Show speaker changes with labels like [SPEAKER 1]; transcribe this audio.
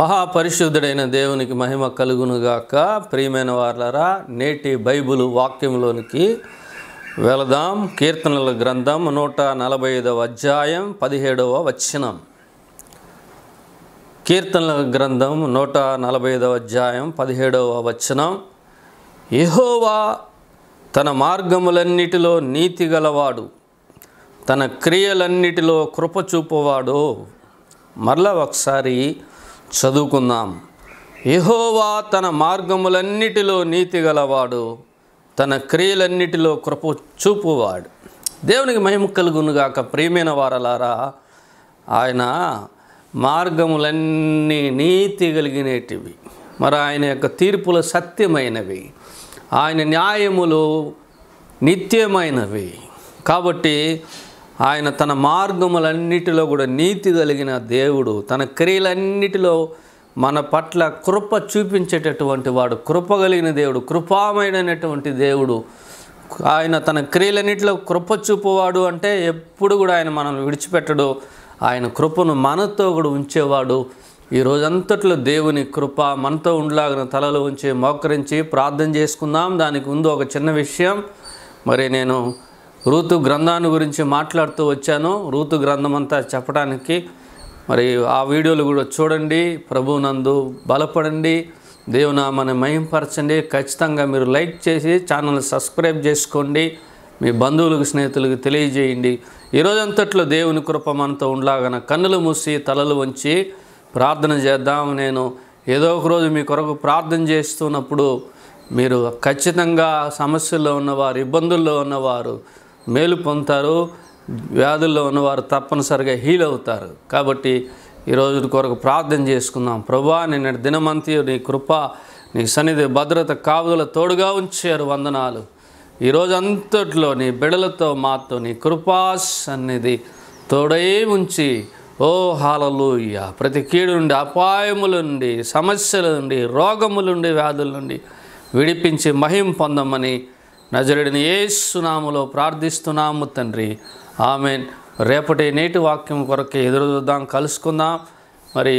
[SPEAKER 1] మహాపరిశుద్ధుడైన దేవునికి మహిమ కలుగునుగాక ప్రియమైన వార్లరా నేటి బైబుల్ వాక్యంలోనికి వెళదాం కీర్తనల గ్రంథం నూట నలభై ఐదవ అధ్యాయం పదిహేడవ వచనం కీర్తనల గ్రంథం నూట నలభై ఐదవ అధ్యాయం పదిహేడవ వచనం ఎహోవా తన మార్గములన్నిటిలో నీతి గలవాడు తన క్రియలన్నిటిలో కృపచూపువాడు మరలా ఒకసారి చదువుకుందాం యహోవా తన మార్గములన్నిటిలో నీతి గలవాడు తన క్రియలన్నిటిలో కృప చూపువాడు దేవునికి మహిము కలుగునుగాక ప్రియమైన వారలారా ఆయన మార్గములన్నీ నీతి కలిగినటివి మరి ఆయన యొక్క తీర్పులు సత్యమైనవి ఆయన న్యాయములు నిత్యమైనవి కాబట్టి ఆయన తన మార్గములన్నిటిలో కూడా నీతి కలిగిన దేవుడు తన క్రియలన్నిటిలో మన పట్ల కృప చూపించేటటువంటి వాడు కృప కలిగిన దేవుడు కృపామైనటువంటి దేవుడు ఆయన తన క్రియలన్నింటిలో కృప చూపువాడు అంటే ఎప్పుడు కూడా ఆయన మనల్ని విడిచిపెట్టడు ఆయన కృపను మనతో కూడా ఉంచేవాడు ఈ రోజంతట్లో దేవుని కృప మనతో ఉండలాగిన తలలో ఉంచి మోకరించి ప్రార్థన చేసుకుందాం దానికి ముందు ఒక చిన్న విషయం మరి నేను ఋతు గ్రంథాన్ని గురించి మాట్లాడుతూ వచ్చాను ఋతు గ్రంథం అంతా చెప్పడానికి మరి ఆ వీడియోలు కూడా చూడండి ప్రభునందు బలపడండి దేవునామాన్ని మహింపరచండి ఖచ్చితంగా మీరు లైక్ చేసి ఛానల్ సబ్స్క్రైబ్ చేసుకోండి మీ బంధువులకు స్నేహితులకు తెలియజేయండి ఈరోజంతట్లో దేవుని కృప మనతో ఉండగన కన్నులు మూసి తలలు వంచి ప్రార్థన చేద్దాం నేను ఏదో ఒకరోజు మీ కొరకు ప్రార్థన చేస్తున్నప్పుడు మీరు ఖచ్చితంగా సమస్యల్లో ఉన్నవారు ఇబ్బందుల్లో ఉన్నవారు మేలు పొందుతారు వ్యాధుల్లో ఉన్నవారు తప్పనిసరిగా హీల్ అవుతారు కాబట్టి ఈరోజు కొరకు ప్రార్థన చేసుకుందాం ప్రభా నేను దినమంతి నీ కృప నీ సన్నిధి భద్రత కావుదల తోడుగా ఉంచారు వందనాలు ఈరోజు అంతట్లో నీ బిడలతో మాతో నీ కృపా సన్నిధి తోడై ఉంచి ఓ హాలలుయ్య ప్రతి కీడు నుండి అపాయముల నుండి సమస్యల నుండి రోగముల నుండి వ్యాధుల నుండి విడిపించి మహిం పొందమని నజరుడిని ఏ సునాములో ప్రార్థిస్తున్నాము తండ్రి ఆమె రేపటి నేటి వాక్యం కొరకు ఎదురు చూద్దాం కలుసుకుందాం మరి